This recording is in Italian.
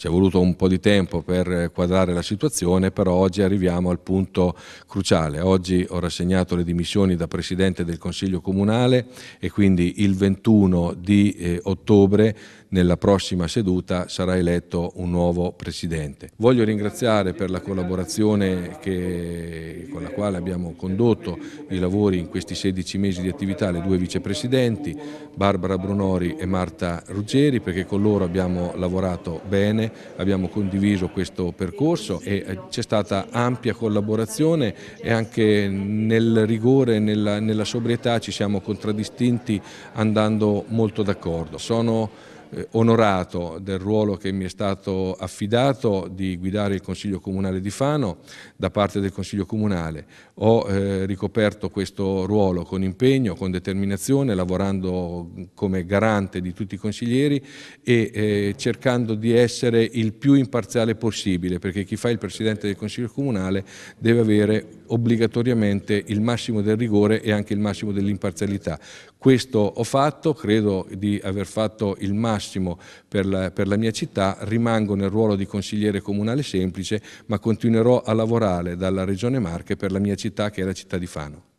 Ci è voluto un po' di tempo per quadrare la situazione, però oggi arriviamo al punto cruciale. Oggi ho rassegnato le dimissioni da Presidente del Consiglio Comunale e quindi il 21 di eh, ottobre nella prossima seduta sarà eletto un nuovo Presidente. Voglio ringraziare per la collaborazione che, con la quale abbiamo condotto i lavori in questi 16 mesi di attività le due vicepresidenti, Barbara Brunori e Marta Ruggeri, perché con loro abbiamo lavorato bene abbiamo condiviso questo percorso e eh, c'è stata ampia collaborazione e anche nel rigore e nella, nella sobrietà ci siamo contraddistinti andando molto d'accordo. Sono eh, onorato del ruolo che mi è stato affidato di guidare il Consiglio Comunale di Fano da parte del Consiglio Comunale. Ho eh, ricoperto questo ruolo con impegno, con determinazione, lavorando come garante di tutti i consiglieri e eh, cercando di essere il più imparziale possibile, perché chi fa il Presidente del Consiglio Comunale deve avere obbligatoriamente il massimo del rigore e anche il massimo dell'imparzialità. Questo ho fatto, credo di aver fatto il massimo massimo per la, per la mia città, rimango nel ruolo di consigliere comunale semplice, ma continuerò a lavorare dalla Regione Marche per la mia città che è la città di Fano.